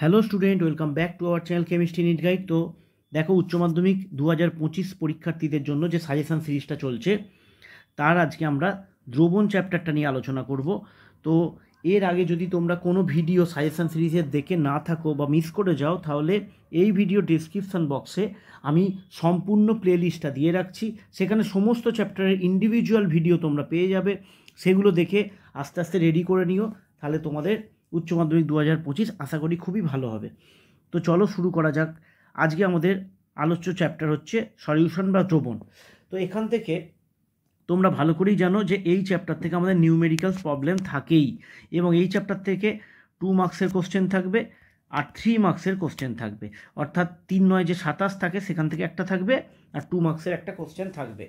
hello student welcome back to our channel chemistry NEET guide তো দেখো উচ্চ মাধ্যমিক দু হাজার পঁচিশ পরীক্ষার্থীদের জন্য যে সাজেশান সিরিজটা চলছে তার আজকে আমরা দ্রবণ চ্যাপ্টারটা নিয়ে আলোচনা করব তো এর আগে যদি তোমরা কোনো ভিডিও সাজেশান সিরিজের দেখে না থাকো বা মিস করে যাও তাহলে এই ভিডিও ডিসক্রিপশান বক্সে আমি সম্পূর্ণ প্লেলিস্টটা দিয়ে রাখছি সেখানে সমস্ত চ্যাপ্টারের ইন্ডিভিজুয়াল ভিডিও তোমরা পেয়ে যাবে সেগুলো দেখে আস্তে আস্তে রেডি করে নিও তাহলে তোমাদের উচ্চ মাধ্যমিক দু হাজার পঁচিশ আশা করি খুবই ভালো হবে তো চলো শুরু করা যাক আজকে আমাদের আলোচ্য চ্যাপ্টার হচ্ছে সলিউশন বা দ্রবণ তো এখান থেকে তোমরা ভালো করেই জানো যে এই চ্যাপ্টার থেকে আমাদের নিউমেরিক্যালস প্রবলেম থাকেই এবং এই চ্যাপ্টার থেকে টু মার্কসের কোশ্চেন থাকবে আর থ্রি মার্কসের কোশ্চেন থাকবে অর্থাৎ তিন নয় যে সাতাশ থাকে সেখান থেকে একটা থাকবে আর টু মার্কসের একটা কোশ্চেন থাকবে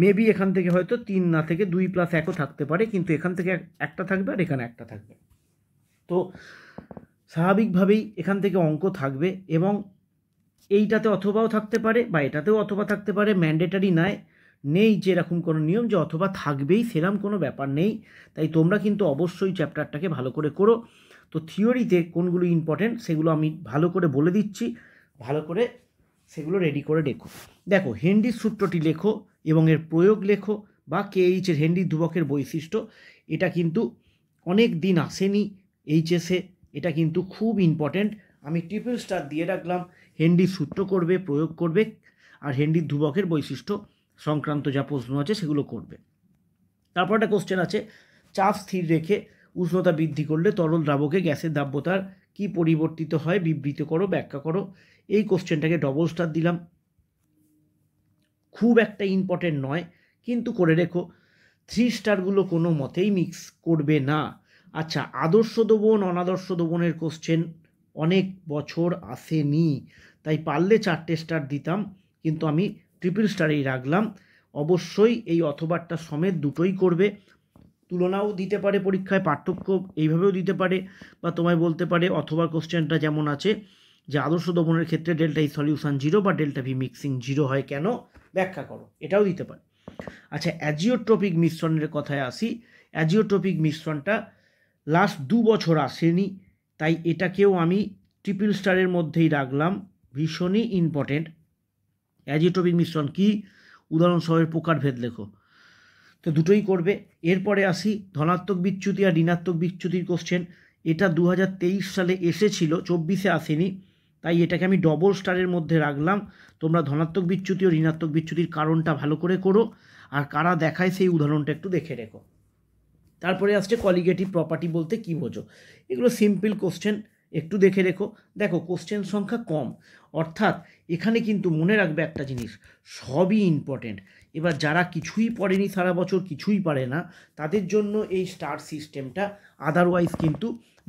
মেবি এখান থেকে হয়তো তিন না থেকে দুই প্লাস একও থাকতে পারে কিন্তু এখান থেকে একটা থাকবে আর এখানে একটা থাকবে তো স্বাভাবিকভাবেই এখান থেকে অঙ্ক থাকবে এবং এইটাতে অথবাও থাকতে পারে বা এটাতেও অথবা থাকতে পারে ম্যান্ডেটারি নয় নেই যে এরকম কোনো নিয়ম যে অথবা থাকবেই সেরকম কোনো ব্যাপার নেই তাই তোমরা কিন্তু অবশ্যই চ্যাপ্টারটাকে ভালো করে করো তো থিওরিতে কোনগুলো ইম্পর্টেন্ট সেগুলো আমি ভালো করে বলে দিচ্ছি ভালো করে সেগুলো রেডি করে রেখো দেখো হেন্ডির সূত্রটি লেখো এবং এর প্রয়োগ লেখো বা কে এইচের হেন্ডির ধুবকের বৈশিষ্ট্য এটা কিন্তু অনেক দিন আসেনি এইচএসে এটা কিন্তু খুব ইম্পর্টেন্ট আমি ট্রিপল স্টার দিয়ে রাখলাম হেন্ডির সূত্র করবে প্রয়োগ করবে আর হেন্ডির ধুবকের বৈশিষ্ট্য সংক্রান্ত যা প্রশ্ন আছে সেগুলো করবে তারপর একটা কোশ্চেন আছে চাপ স্থির রেখে উষ্ণতা বৃদ্ধি করলে তরল দ্রাবকে গ্যাসের দ্রাব্যতার কি পরিবর্তিত হয় বিবৃত করো ব্যাখ্যা করো এই কোশ্চেনটাকে ডবল স্টার দিলাম খুব একটা ইম্পর্টেন্ট নয় কিন্তু করে রেখো থ্রি স্টারগুলো কোনো মতেই মিক্স করবে না আচ্ছা আদর্শ দোবন অনাদর্শ দোবনের কোশ্চেন অনেক বছর আসেনি তাই পারলে চারটে স্টার দিতাম কিন্তু আমি ট্রিপল স্টারেই রাখলাম অবশ্যই এই অথবারটা সমেত দুটোই করবে তুলনাও দিতে পারে পরীক্ষায় পার্থক্য এইভাবেও দিতে পারে বা তোমায় বলতে পারে অথবা কোশ্চেনটা যেমন আছে যে আদর্শ দমনের ক্ষেত্রে ডেল্টা ই সলিউশন জিরো বা ডেল্টা ভি মিক্সিং জিরো হয় কেন ব্যাখ্যা করো এটাও দিতে পারে আচ্ছা অ্যাজিওট্রপিক মিশ্রণের কথায় আসি অ্যাজিওট্রপিক মিশ্রণটা লাস্ট দু বছর আসেনি তাই এটাকেও আমি ট্রিপল স্টারের মধ্যেই রাখলাম ভীষণই ইম্পর্টেন্ট অ্যাজিটোপিক মিশ্রণ কি উদাহরণসহের ভেদ লেখো তো দুটোই করবে এরপরে আসি ধনাত্মক বিচ্যুতি আর ঋণাত্মক বিচ্যুতির কোশ্চেন এটা দু সালে এসেছিল চব্বিশে আসেনি তাই এটাকে আমি ডবল স্টারের মধ্যে রাখলাম তোমরা ধনাত্মক বিচ্যুতি ও ঋণাত্মক বিচ্যুতির কারণটা ভালো করে করো আর কারা দেখায় সেই উদাহরণটা একটু দেখে রেখো তারপরে আসছে কলিগেটিভ প্রপার্টি বলতে কী বোঝো এগুলো সিম্পল কোশ্চেন একটু দেখে রেখো দেখো কোশ্চেন সংখ্যা কম অর্থাৎ এখানে কিন্তু মনে রাখবে একটা জিনিস সবই ইম্পর্টেন্ট এবার যারা কিছুই পড়েনি সারা বছর কিছুই পারে না তাদের জন্য এই স্টার সিস্টেমটা আদারওয়াইজ কিন্তু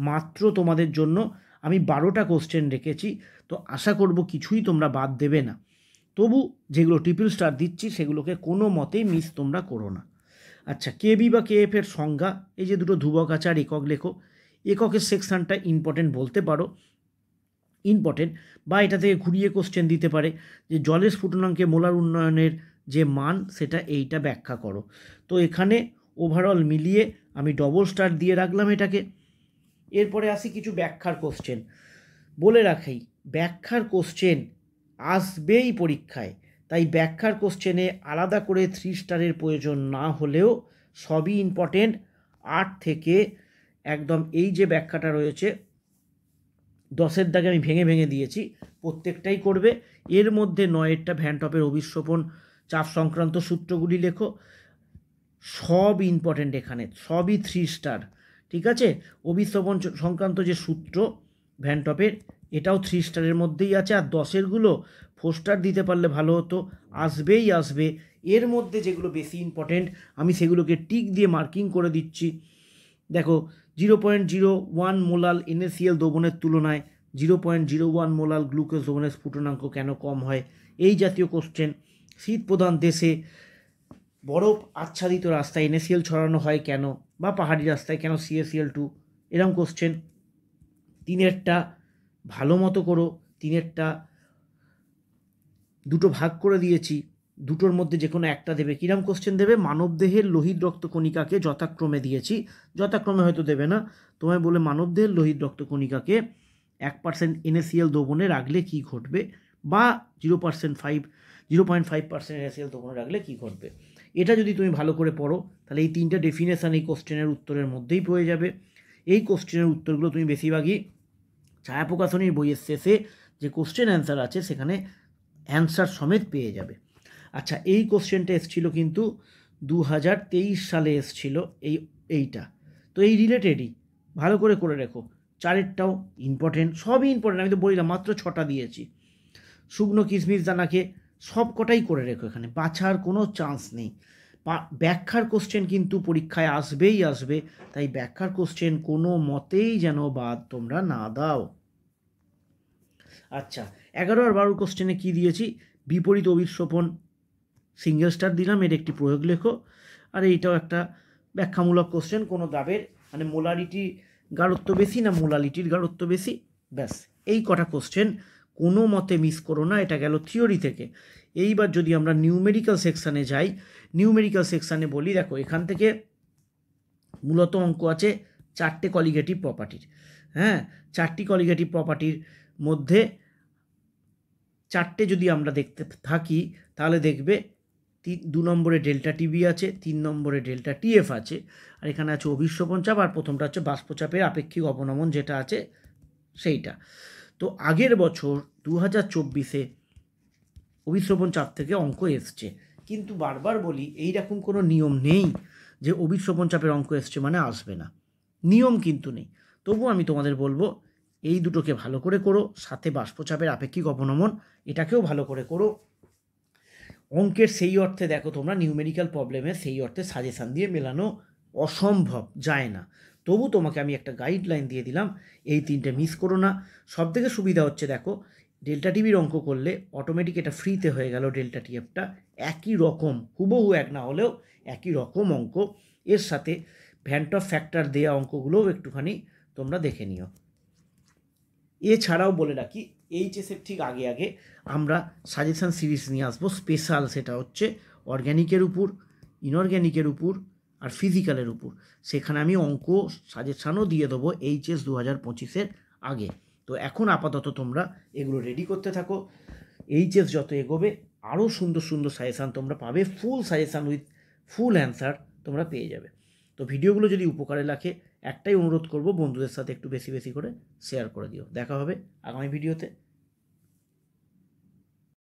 মাত্র তোমাদের জন্য আমি বারোটা কোশ্চেন রেখেছি তো আশা করব কিছুই তোমরা বাদ দেবে না তবু যেগুলো ট্রিপল স্টার দিচ্ছি সেগুলোকে কোনো মতেই মিস তোমরা করো না আচ্ছা কে বি বা কে এফ এর সংজ্ঞা এই যে দুটো ধ্রুবক আছে আর একক লেখো এককের সেকশানটা ইম্পর্টেন্ট বলতে পারো ইম্পর্টেন্ট বা এটা থেকে ঘুরিয়ে কোশ্চেন দিতে পারে যে জলের স্ফুটনাঙ্কে মোলার উন্নয়নের যে মান সেটা এইটা ব্যাখ্যা করো তো এখানে ওভারঅল মিলিয়ে আমি ডবল স্টার দিয়ে রাখলাম এটাকে এরপরে আসি কিছু ব্যাখ্যার কোশ্চেন বলে রাখাই ব্যাখ্যার কোশ্চেন আসবেই পরীক্ষায় তাই ব্যাখ্যার কোশ্চেনে আলাদা করে থ্রি স্টারের প্রয়োজন না হলেও সবই ইম্পর্টেন্ট আট থেকে একদম এই যে ব্যাখ্যাটা রয়েছে দশের দাগে আমি ভেঙে ভেঙে দিয়েছি প্রত্যেকটাই করবে এর মধ্যে নয়েরটা ভ্যানটপের অভিস্বপন চাপ সংক্রান্ত সূত্রগুলি লেখো সব ইম্পর্টেন্ট এখানে সবই থ্রি স্টার ঠিক আছে অভিস্রবণ সংক্রান্ত যে সূত্র ভ্যানটপের এটাও থ্রি স্টারের মধ্যেই আছে আর দশেরগুলো ফোর স্টার দিতে পারলে ভালো হতো আসবেই আসবে এর মধ্যে যেগুলো বেশি ইম্পর্টেন্ট আমি সেগুলোকে টিক দিয়ে মার্কিং করে দিচ্ছি দেখো zero point zero one molal NaCl দ্রবণের তুলনায় zero point zero one molal glucose দ্রবণের স্ফুটনাঙ্ক কেন কম হয় এই জাতীয় কোশ্চেন শীত প্রধান দেশে বরফ আচ্ছাদিত রাস্তায় এনএসিএল ছড়ানো হয় কেন বা পাহাড়ি রাস্তায় কেন সিএসিএল টু এরম কোশ্চেন তিনেরটা ভালো মতো করো তিনেরটা দুটো ভাগ করে দিয়েছি দুটোর মধ্যে যে কোনো একটা দেবে কিরাম কোশ্চেন দেবে মানবদেহের লোহিত রক্তকণিকাকে যথাক্রমে দিয়েছি যথাক্রমে হয়তো দেবে না তোমায় বলে মানবদেহের লোহিত রক্তকণিকাকে এক পার্সেন্ট এনএসিএল দোবনে রাখলে কী ঘটবে বা zero percent five zero point five percent NaCl দোবনে রাখলে কী ঘটবে এটা যদি তুমি ভালো করে পড়ো তাহলে এই তিনটা ডেফিনেশান এই কোশ্চেনের উত্তরের মধ্যেই পড়ে যাবে এই কোশ্চেনের উত্তরগুলো তুমি বেশিরভাগই ছায়া প্রকাশনীর বইয়ের শেষে যে কোশ্চেন অ্যান্সার আছে সেখানে অ্যান্সার সমেত পেয়ে যাবে আচ্ছা এই কোশ্চেনটা এসছিল কিন্তু দু হাজার তেইশ সালে এসছিল এই এইটা তো এই রিলেটেডই ভালো করে করে রেখো চারেরটাও ইম্পর্টেন্ট সবই ইম্পর্টেন্ট আমি তো বললাম মাত্র ছটা দিয়েছি শুকনো কিশমিশ দানাকে সব কটাই করে রেখো এখানে বাছার কোনো চান্স নেই ব্যাখ্যার কোশ্চেন কিন্তু পরীক্ষায় আসবেই আসবে তাই ব্যাখ্যার কোশ্চেন কোনো মতেই যেন বাদ তোমরা না দাও আচ্ছা এগারো আর বারো কোশ্চেনে কী দিয়েছি বিপরীত অভিশ্রোপণ সিঙ্গেল স্টার দিলাম এর একটি প্রয়োগ লেখো আর এইটাও একটা ব্যাখ্যামূলক কোশ্চেন কোনো দাবের মানে মোলারিটি গাঢ়ত্ব বেশি না মোলালিটির গাঢ়ত্ব বেশি ব্যাস এই কটা কোশ্চেন কোনো মতে মিস করো না এটা গেল থিওরি থেকে এইবার যদি আমরা নিউমেরিক্যাল সেকশানে যাই নিউমেরিক্যাল সেকশানে বলি দেখো এখান থেকে মূলত অঙ্ক আছে চারটে কলিগেটিভ প্রপার্টির হ্যাঁ চারটি কলিগেটিভ প্রপার্টির মধ্যে চারটে যদি আমরা দেখতে থাকি তাহলে দেখবে তিন দু নম্বরে ডেল্টা টিবি আছে তিন নম্বরে ডেল্টা টিএফ আছে আর এখানে আছে অভিস্রোপণ চাপ আর প্রথমটা হচ্ছে বাষ্পচাপের আপেক্ষিক অবনমন যেটা আছে সেইটা তো আগের বছর দু হাজার চব্বিশে অভিশ্রবণ চাপ থেকে অঙ্ক এসছে কিন্তু বারবার বলি এই রকম কোনো নিয়ম নেই যে অভিশ্রবণ চাপের অঙ্ক এসছে মানে আসবে না নিয়ম কিন্তু নেই তবু আমি তোমাদের বলবো এই দুটোকে ভালো করে করো সাথে বাষ্পচাপের আপেক্ষিক অবনমন এটাকেও ভালো করে করো অঙ্কের সেই অর্থে দেখো তোমরা নিউমেরিক্যাল প্রবলেমে সেই অর্থে সাজেশান দিয়ে মেলানো অসম্ভব যায় না তবু তোমাকে আমি একটা গাইডলাইন দিয়ে দিলাম এই তিনটে মিস করো না সব থেকে সুবিধা হচ্ছে দেখো ডেল্টা টিভির অঙ্ক করলে অটোমেটিক এটা ফ্রিতে হয়ে গেল ডেল্টা টি একই রকম হুবহু এক না হলেও একই রকম অঙ্ক এর সাথে অফ ফ্যাক্টর দেয়া অঙ্কগুলোও একটুখানি তোমরা দেখে নিও এছাড়াও বলে রাখি এইচএসের ঠিক আগে আগে আমরা সাজেশান সিরিজ নিয়ে আসবো স্পেশাল সেটা হচ্ছে অর্গ্যানিকের উপর ইনঅর্গ্যানিকের উপর আর ফিজিক্যালের উপর সেখানে আমি অঙ্ক সাজেশানও দিয়ে দেবো এইচএস দু হাজার পঁচিশের আগে তো এখন আপাতত তোমরা এগুলো রেডি করতে থাকো এইচএস যত এগোবে আরও সুন্দর সুন্দর সাজেশান তোমরা পাবে full suggestion with full answer তোমরা পেয়ে যাবে তো ভিডিওগুলো যদি উপকারে লাগে একটাই অনুরোধ করব বন্ধুদের সাথে একটু বেশি বেশি করে শেয়ার করে দিও দেখা হবে আগামী ভিডিওতে